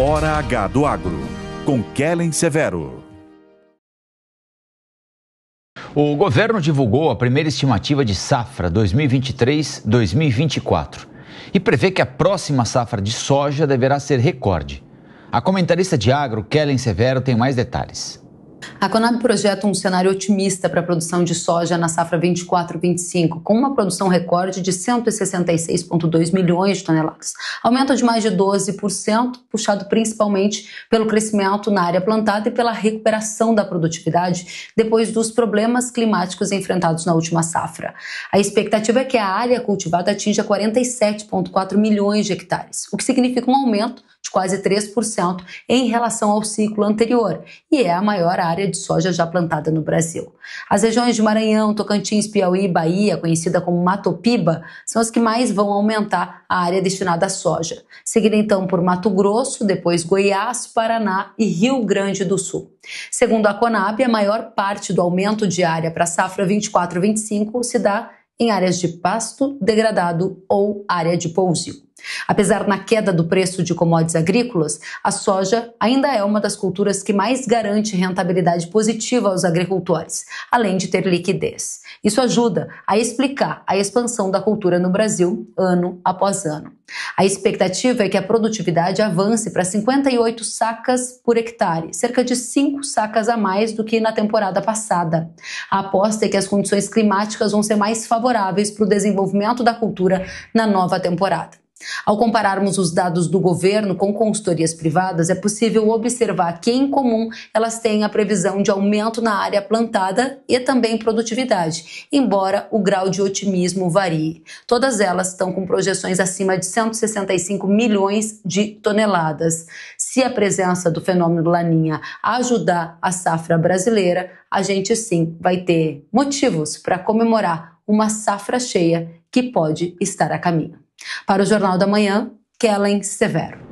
Hora H do Agro, com Kellen Severo. O governo divulgou a primeira estimativa de safra 2023-2024 e prevê que a próxima safra de soja deverá ser recorde. A comentarista de agro, Kellen Severo, tem mais detalhes. A Conab projeta um cenário otimista para a produção de soja na safra 24-25, com uma produção recorde de 166,2 milhões de toneladas, aumento de mais de 12%, puxado principalmente pelo crescimento na área plantada e pela recuperação da produtividade depois dos problemas climáticos enfrentados na última safra. A expectativa é que a área cultivada atinja 47,4 milhões de hectares, o que significa um aumento de quase 3% em relação ao ciclo anterior, e é a maior área área de soja já plantada no Brasil. As regiões de Maranhão, Tocantins, Piauí e Bahia, conhecida como Mato Piba, são as que mais vão aumentar a área destinada à soja, seguida então por Mato Grosso, depois Goiás, Paraná e Rio Grande do Sul. Segundo a Conab, a maior parte do aumento de área para a safra 24-25 se dá em áreas de pasto degradado ou área de pousio. Apesar da queda do preço de commodities agrícolas, a soja ainda é uma das culturas que mais garante rentabilidade positiva aos agricultores, além de ter liquidez. Isso ajuda a explicar a expansão da cultura no Brasil ano após ano. A expectativa é que a produtividade avance para 58 sacas por hectare, cerca de 5 sacas a mais do que na temporada passada. A aposta é que as condições climáticas vão ser mais favoráveis para o desenvolvimento da cultura na nova temporada. Ao compararmos os dados do governo com consultorias privadas, é possível observar que, em comum, elas têm a previsão de aumento na área plantada e também produtividade, embora o grau de otimismo varie. Todas elas estão com projeções acima de 165 milhões de toneladas. Se a presença do fenômeno Laninha ajudar a safra brasileira, a gente sim vai ter motivos para comemorar uma safra cheia que pode estar a caminho. Para o Jornal da Manhã, Kellen Severo.